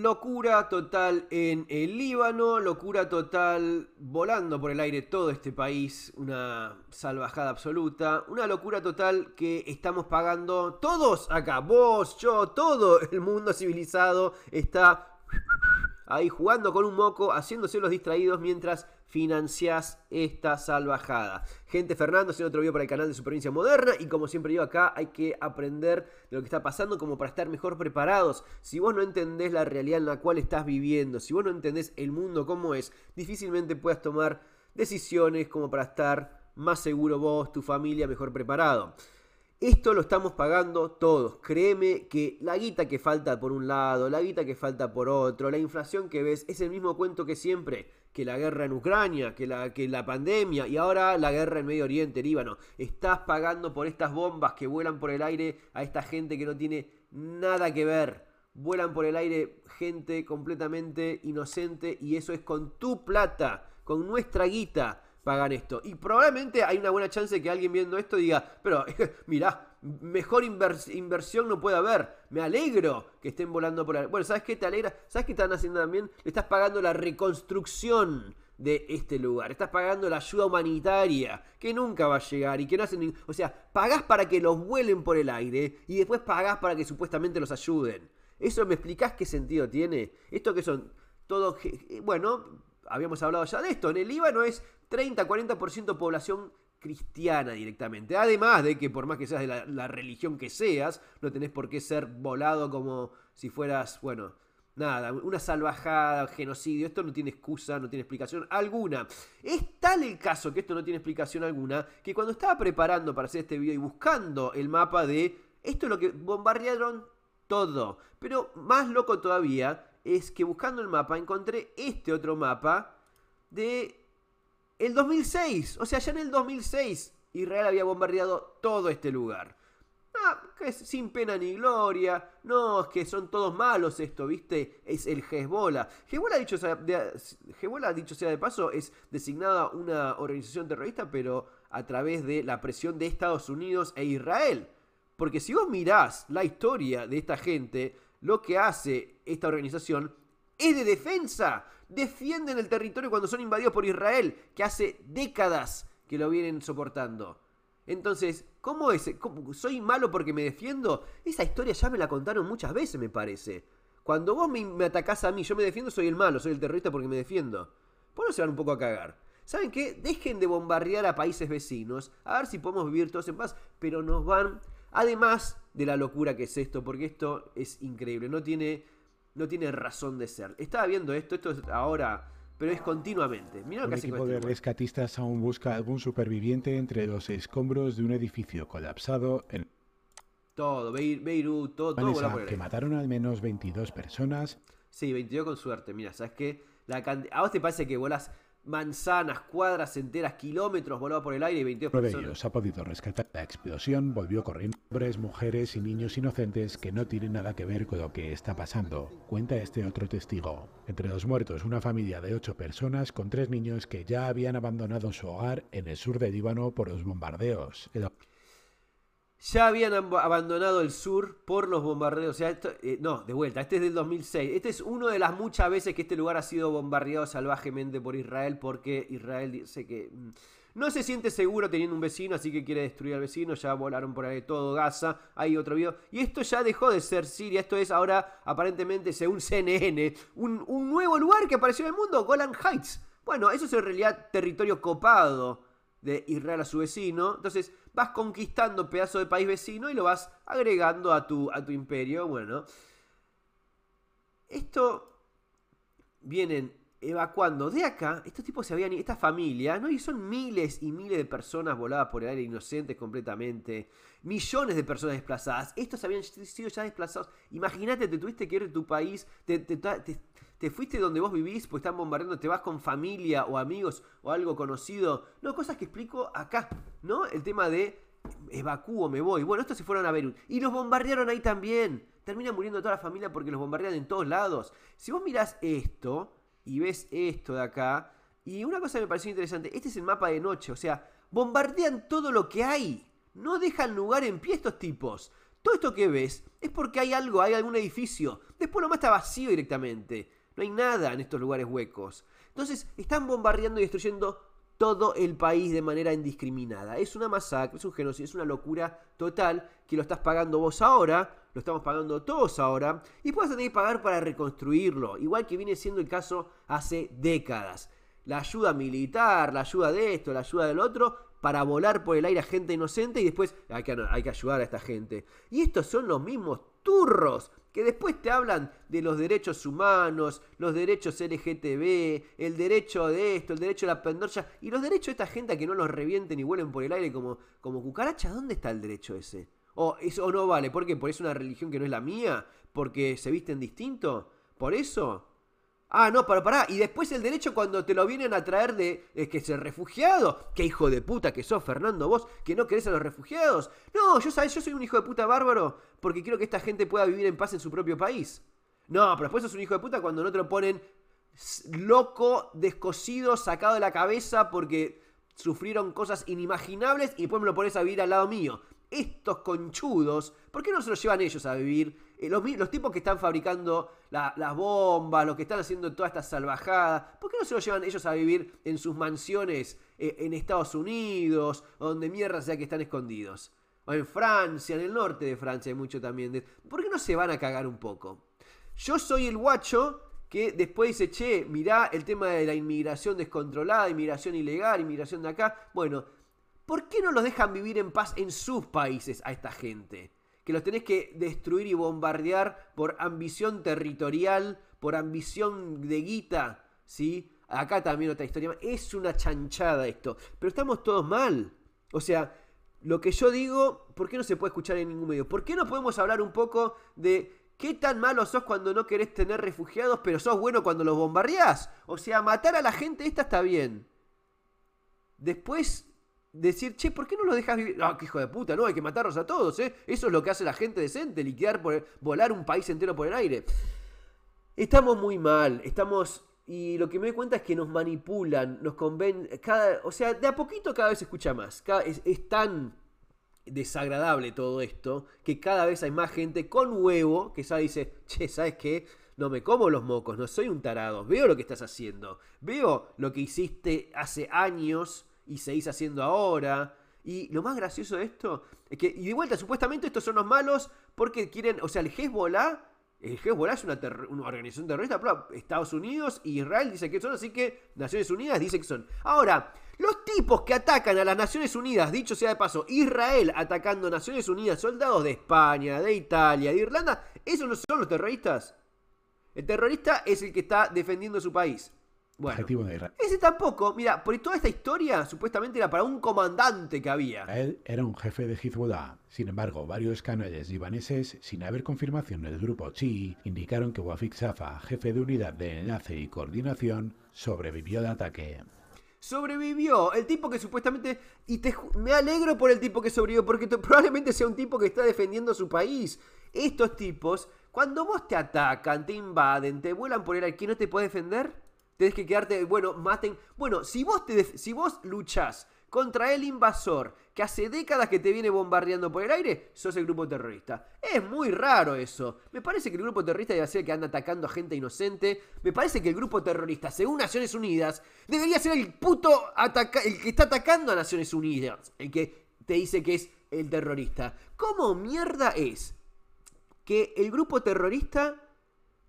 Locura total en el Líbano, locura total volando por el aire todo este país, una salvajada absoluta, una locura total que estamos pagando todos acá, vos, yo, todo el mundo civilizado está ahí jugando con un moco, haciéndose los distraídos mientras financiás esta salvajada. Gente, Fernando, haciendo otro video para el canal de Supervivencia Moderna y como siempre digo acá, hay que aprender de lo que está pasando como para estar mejor preparados. Si vos no entendés la realidad en la cual estás viviendo, si vos no entendés el mundo como es, difícilmente puedas tomar decisiones como para estar más seguro vos, tu familia, mejor preparado. Esto lo estamos pagando todos. Créeme que la guita que falta por un lado, la guita que falta por otro, la inflación que ves, es el mismo cuento que siempre que la guerra en Ucrania, que la, que la pandemia y ahora la guerra en Medio Oriente, Líbano. Estás pagando por estas bombas que vuelan por el aire a esta gente que no tiene nada que ver. Vuelan por el aire gente completamente inocente y eso es con tu plata, con nuestra guita pagan esto. Y probablemente hay una buena chance que alguien viendo esto diga, pero mira mejor inversión no puede haber. Me alegro que estén volando por aire. Bueno, ¿sabes qué te alegra? ¿Sabes qué están haciendo también? Le estás pagando la reconstrucción de este lugar. Estás pagando la ayuda humanitaria que nunca va a llegar y que no hacen... O sea, pagás para que los vuelen por el aire y después pagás para que supuestamente los ayuden. ¿Eso me explicás qué sentido tiene? Esto que son todos... Bueno, habíamos hablado ya de esto. En el IVA no es 30-40% población cristiana directamente. Además de que por más que seas de la, religión que seas, no tenés por qué ser volado como si fueras, bueno, nada, una salvajada, genocidio. Esto no tiene excusa, no tiene explicación alguna. Es tal el caso que esto no tiene explicación alguna, que cuando estaba preparando para hacer este video y buscando el mapa de esto es lo que bombardearon todo. Pero más loco todavía es que buscando el mapa encontré este otro mapa de el 2006, o sea, ya en el 2006 Israel había bombardeado todo este lugar. Ah, que es sin pena ni gloria. No, es que son todos malos esto, ¿viste? Es el Hezbollah. Hezbollah, dicho sea dicho sea de paso, es designada una organización terrorista, pero a través de la presión de Estados Unidos e Israel. Porque si vos mirás la historia de esta gente, lo que hace esta organización es de defensa. Defienden el territorio cuando son invadidos por Israel, que hace décadas que lo vienen soportando. Entonces, ¿cómo es? ¿Soy malo porque me defiendo? Esa historia ya me la contaron muchas veces, me parece. Cuando vos me, atacás a mí, yo me defiendo, soy el malo, soy el terrorista porque me defiendo. ¿Por no se van un poco a cagar? ¿Saben qué? Dejen de bombardear a países vecinos, a ver si podemos vivir todos en paz, pero nos van, además de la locura que es esto, porque esto es increíble, no tiene no tiene razón de ser. Estaba viendo esto, esto es ahora pero es continuamente. Mira que equipo de este rescatistas aún busca algún superviviente entre los escombros de un edificio colapsado en todo, Beirut, todo, todo que mataron al menos 22 personas. Sí, 22 con suerte. Mira, sabes que la a vos te parece que bolas manzanas, cuadras enteras, kilómetros volaba por el aire y 22 personas. ellos ha podido rescatar la explosión, volvió corriendo hombres, mujeres y niños inocentes que no tienen nada que ver con lo que está pasando, cuenta este otro testigo. Entre los muertos, una familia de ocho personas con tres niños que ya habían abandonado su hogar en el sur de Líbano por los bombardeos ya habían abandonado el sur por los bombardeos. O sea, esto, eh, no, de vuelta, este es del 2006. Este es uno de las muchas veces que este lugar ha sido bombardeado salvajemente por Israel porque Israel dice que mm, no se siente seguro teniendo un vecino, así que quiere destruir al vecino. Ya volaron por ahí todo Gaza. Hay otro video. Y esto ya dejó de ser Siria. Esto es ahora, aparentemente, según CNN, un, un nuevo lugar que apareció en el mundo, Golan Heights. Bueno, eso es en realidad territorio copado de Israel a su vecino. Entonces, vas conquistando pedazos de país vecino y lo vas agregando a tu, a tu imperio. Bueno, esto vienen evacuando de acá, estos tipos se habían esta familia, ¿no? Y son miles y miles de personas voladas por el aire, inocentes completamente, millones de personas desplazadas, estos habían sido ya desplazados, imagínate, te tuviste que ir de tu país, te, te fuiste donde vos vivís, pues están bombardeando, te vas con familia o amigos o algo conocido. No, cosas que explico acá, ¿no? El tema de evacúo, me voy. Bueno, estos se fueron a Beirut. Y los bombardearon ahí también. Terminan muriendo toda la familia porque los bombardean en todos lados. Si vos mirás esto y ves esto de acá, y una cosa que me pareció interesante, este es el mapa de noche, o sea, bombardean todo lo que hay. No dejan lugar en pie estos tipos. Todo esto que ves es porque hay algo, hay algún edificio. Después nomás está vacío directamente. No hay nada en estos lugares huecos. Entonces están bombardeando y destruyendo todo el país de manera indiscriminada. Es una masacre, es un genocidio, es una locura total que lo estás pagando vos ahora, lo estamos pagando todos ahora, y puedes tener que pagar para reconstruirlo, igual que viene siendo el caso hace décadas. La ayuda militar, la ayuda de esto, la ayuda del otro, para volar por el aire a gente inocente y después hay que, hay que ayudar a esta gente. Y estos son los mismos turros que después te hablan de los derechos humanos, los derechos LGTB, el derecho de esto, el derecho a la pendorcha y los derechos de esta gente que no los revienten y vuelen por el aire como, como cucarachas. ¿Dónde está el derecho ese? ¿O, eso no vale? ¿Por qué? ¿Por eso una religión que no es la mía? ¿Porque se visten distinto? ¿Por eso? Ah, no, para, pará. Y después el derecho cuando te lo vienen a traer de es que es el refugiado. Qué hijo de puta que sos, Fernando, vos, que no querés a los refugiados. No, yo sabes, yo soy un hijo de puta bárbaro porque quiero que esta gente pueda vivir en paz en su propio país. No, pero después sos un hijo de puta cuando no te lo ponen loco, descosido, sacado de la cabeza porque sufrieron cosas inimaginables y después me lo pones a vivir al lado mío. Estos conchudos, ¿por qué no se los llevan ellos a vivir los, tipos que están fabricando la, las bombas, los que están haciendo toda esta salvajada, ¿por qué no se los llevan ellos a vivir en sus mansiones eh, en Estados Unidos, donde mierda sea que están escondidos? O en Francia, en el norte de Francia hay mucho también. De... ¿Por qué no se van a cagar un poco? Yo soy el guacho que después dice, che, mirá el tema de la inmigración descontrolada, inmigración ilegal, inmigración de acá. Bueno, ¿por qué no los dejan vivir en paz en sus países a esta gente? que los tenés que destruir y bombardear por ambición territorial, por ambición de guita, ¿sí? Acá también otra historia. Es una chanchada esto. Pero estamos todos mal. O sea, lo que yo digo, ¿por qué no se puede escuchar en ningún medio? ¿Por qué no podemos hablar un poco de qué tan malo sos cuando no querés tener refugiados, pero sos bueno cuando los bombardeás? O sea, matar a la gente esta está bien. Después decir, che, ¿por qué no los dejas vivir? Ah, qué hijo de puta, no, hay que matarlos a todos, ¿eh? Eso es lo que hace la gente decente, liquidar, por volar un país entero por el aire. Estamos muy mal, estamos... Y lo que me doy cuenta es que nos manipulan, nos conven... o sea, de a poquito cada vez se escucha más. es, es tan desagradable todo esto que cada vez hay más gente con huevo que ya dice, che, ¿sabes qué? no me como los mocos, no soy un tarado, veo lo que estás haciendo, veo lo que hiciste hace años y seguís haciendo ahora. Y lo más gracioso de esto es que, y de vuelta, supuestamente estos son los malos porque quieren, o sea, el Hezbollah, el Hezbollah es una, organización terrorista, Estados Unidos y Israel dicen que son, así que Naciones Unidas dice que son. Ahora, los tipos que atacan a las Naciones Unidas, dicho sea de paso, Israel atacando a Naciones Unidas, soldados de España, de Italia, de Irlanda, esos no son los terroristas. El terrorista es el que está defendiendo su país. Ese tampoco. Mira, por toda esta historia supuestamente era para un comandante que había. Él era un jefe de Hezbollah. Sin embargo, varios canales libaneses, sin haber confirmación del grupo Chi indicaron que Wafik Safa, jefe de unidad de enlace y coordinación, sobrevivió al ataque sobrevivió. El tipo que supuestamente. Y te, me alegro por el tipo que sobrevivió, porque probablemente sea un tipo que está defendiendo su país. Estos tipos, cuando vos te atacan, te invaden, te vuelan por el aquí no te puede defender, Tenés que quedarte, bueno, maten. Bueno, si vos, te, si vos luchás contra el invasor que hace décadas que te viene bombardeando por el aire, sos el grupo terrorista. Es muy raro eso. Me parece que el grupo terrorista debe ser el que anda atacando a gente inocente. Me parece que el grupo terrorista, según Naciones Unidas, debería ser el puto el que está atacando a Naciones Unidas. El que te dice que es el terrorista. ¿Cómo mierda es que el grupo terrorista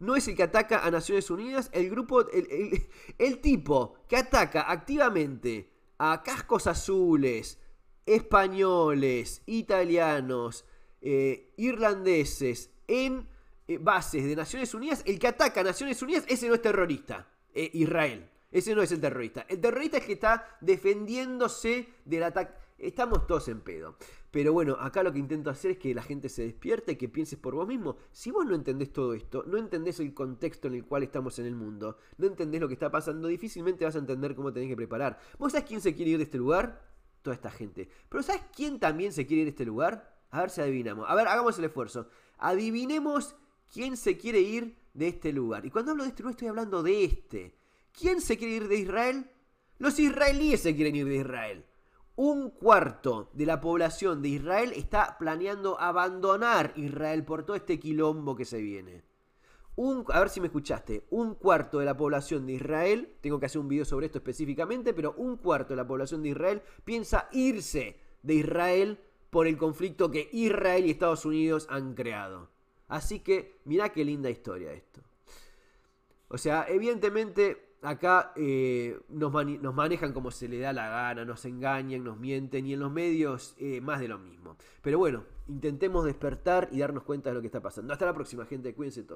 no es el que ataca a Naciones Unidas. El grupo, el, tipo que ataca activamente a cascos azules, españoles, italianos, eh, irlandeses en eh, bases de Naciones Unidas, el que ataca a Naciones Unidas, ese no es terrorista. Eh, Israel. Ese no es el terrorista. El terrorista es que está defendiéndose del ataque Estamos todos en pedo. Pero bueno, acá lo que intento hacer es que la gente se despierte y que pienses por vos mismo. Si vos no entendés todo esto, no entendés el contexto en el cual estamos en el mundo, no entendés lo que está pasando, difícilmente vas a entender cómo tenés que preparar. ¿Vos sabés quién se quiere ir de este lugar? Toda esta gente. Pero ¿sabés quién también se quiere ir de este lugar? A ver si adivinamos. A ver, hagamos el esfuerzo. Adivinemos quién se quiere ir de este lugar. Y cuando hablo de este lugar estoy hablando de este. ¿Quién se quiere ir de Israel? Los israelíes se quieren ir de Israel un cuarto de la población de Israel está planeando abandonar Israel por todo este quilombo que se viene. a ver si me escuchaste, un cuarto de la población de Israel, tengo que hacer un video sobre esto específicamente, pero un cuarto de la población de Israel piensa irse de Israel por el conflicto que Israel y Estados Unidos han creado. Así que mirá qué linda historia esto. O sea, evidentemente acá eh, nos, manejan como se le da la gana, nos engañan, nos mienten y en los medios eh, más de lo mismo. Pero bueno, intentemos despertar y darnos cuenta de lo que está pasando. Hasta la próxima gente, cuídense todos.